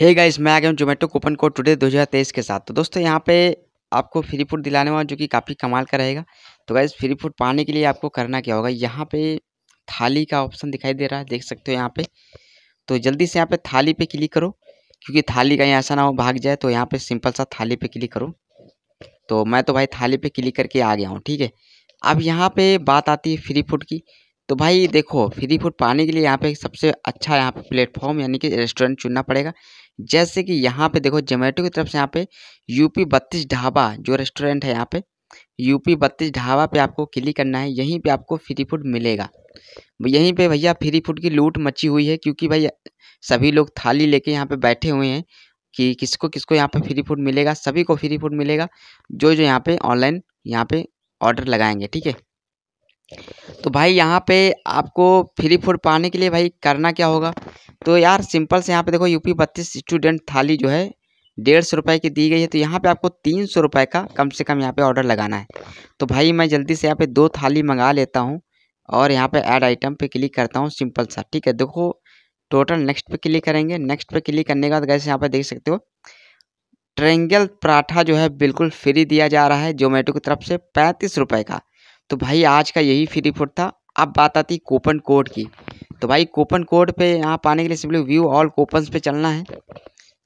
hey guys मैं आ गया हूँ जोमेटो कूपन कोड टुडे 2023 के साथ तो दोस्तों यहाँ पे आपको फ्री फूड दिलाने वाला जो कि काफ़ी कमाल का रहेगा तो गाइस फ्री फूड पाने के लिए आपको करना क्या होगा यहाँ पे थाली का ऑप्शन दिखाई दे रहा है देख सकते हो यहाँ पे तो जल्दी से यहाँ पे थाली पे क्लिक करो क्योंकि थाली का ऐसा ना हो भाग जाए तो यहाँ पर सिंपल सा थाली पे क्लिक करो तो मैं तो भाई थाली पर क्लिक करके आ गया हूँ ठीक है अब यहाँ पर बात आती है फ्री फूड की तो भाई देखो फ्री फूड पाने के लिए यहाँ पे सबसे अच्छा यहाँ पे प्लेटफॉर्म यानी कि रेस्टोरेंट चुनना पड़ेगा जैसे कि यहाँ पे देखो जोमेटो की तरफ से यहाँ पे यूपी बत्तीस ढाबा जो रेस्टोरेंट है यहाँ पे यूपी बत्तीस ढाबा पे आपको क्लिक करना है यहीं पे आपको फ्री फूड मिलेगा यहीं पे भैया फ्री फूड की लूट मची हुई है क्योंकि भाई सभी लोग थाली लेके यहाँ पे बैठे हुए हैं कि किसको किसको यहाँ पे फ्री फूड मिलेगा सभी को फ्री फूड मिलेगा जो जो यहाँ पे ऑनलाइन यहाँ पे ऑर्डर लगाएंगे ठीक है तो भाई यहाँ पे आपको फ्री फूड पाने के लिए भाई करना क्या होगा तो यार सिंपल से यहाँ पे देखो यूपी बत्तीस स्टूडेंट थाली जो है डेढ़ सौ रुपये की दी गई है तो यहाँ पे आपको तीन सौ रुपये का कम से कम यहाँ पे ऑर्डर लगाना है तो भाई मैं जल्दी से यहाँ पे दो थाली मंगा लेता हूँ और यहाँ पे ऐड आइटम पे क्लिक करता हूँ सिंपल सा ठीक है देखो टोटल नेक्स्ट पे क्लिक करेंगे नेक्स्ट पे क्लिक करने के बाद गैस यहाँ पर देख सकते हो ट्रेंगल पराठा जो है बिल्कुल फ्री दिया जा रहा है जोमेटो की तरफ से पैंतीस रुपये का तो भाई आज का यही फ्री फूड था अब बात आती कूपन कोड की तो भाई कूपन कोड पे यहाँ पाने के लिए सिंपली व्यू ऑल कूपन पे चलना है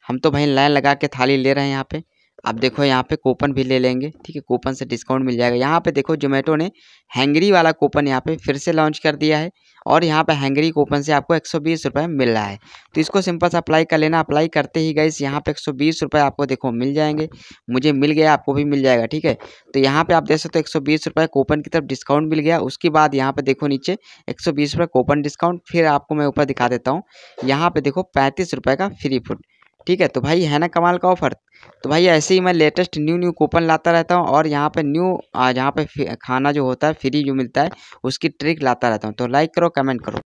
हम तो भाई लाइन लगा के थाली ले रहे हैं यहाँ पे अब देखो यहाँ पे कूपन भी ले लेंगे ठीक है कूपन से डिस्काउंट मिल जाएगा यहाँ पे देखो जोमेटो ने हैंगरी वाला कूपन यहाँ पे फिर से लॉन्च कर दिया है और यहाँ पर हैंगरी कूपन से आपको एक सौ मिल रहा है तो इसको सिंपल से अप्लाई कर लेना अप्लाई करते ही गई यहाँ पे एक सौ आपको देखो मिल जाएंगे मुझे मिल गया आपको भी मिल जाएगा ठीक है तो यहाँ पे आप देख सकते हो एक सौ कूपन की तरफ डिस्काउंट मिल गया उसके बाद यहाँ पे देखो नीचे एक सौ कूपन डिस्काउंट फिर आपको मैं ऊपर दिखा देता हूँ यहाँ पे देखो पैंतीस का फ्री फूड ठीक है तो भाई है ना कमाल का ऑफ़र तो भाई ऐसे ही मैं लेटेस्ट न्यू न्यू कूपन लाता रहता हूँ और यहाँ पे न्यू जहाँ पे खाना जो होता है फ्री जो मिलता है उसकी ट्रिक लाता रहता हूँ तो लाइक करो कमेंट करो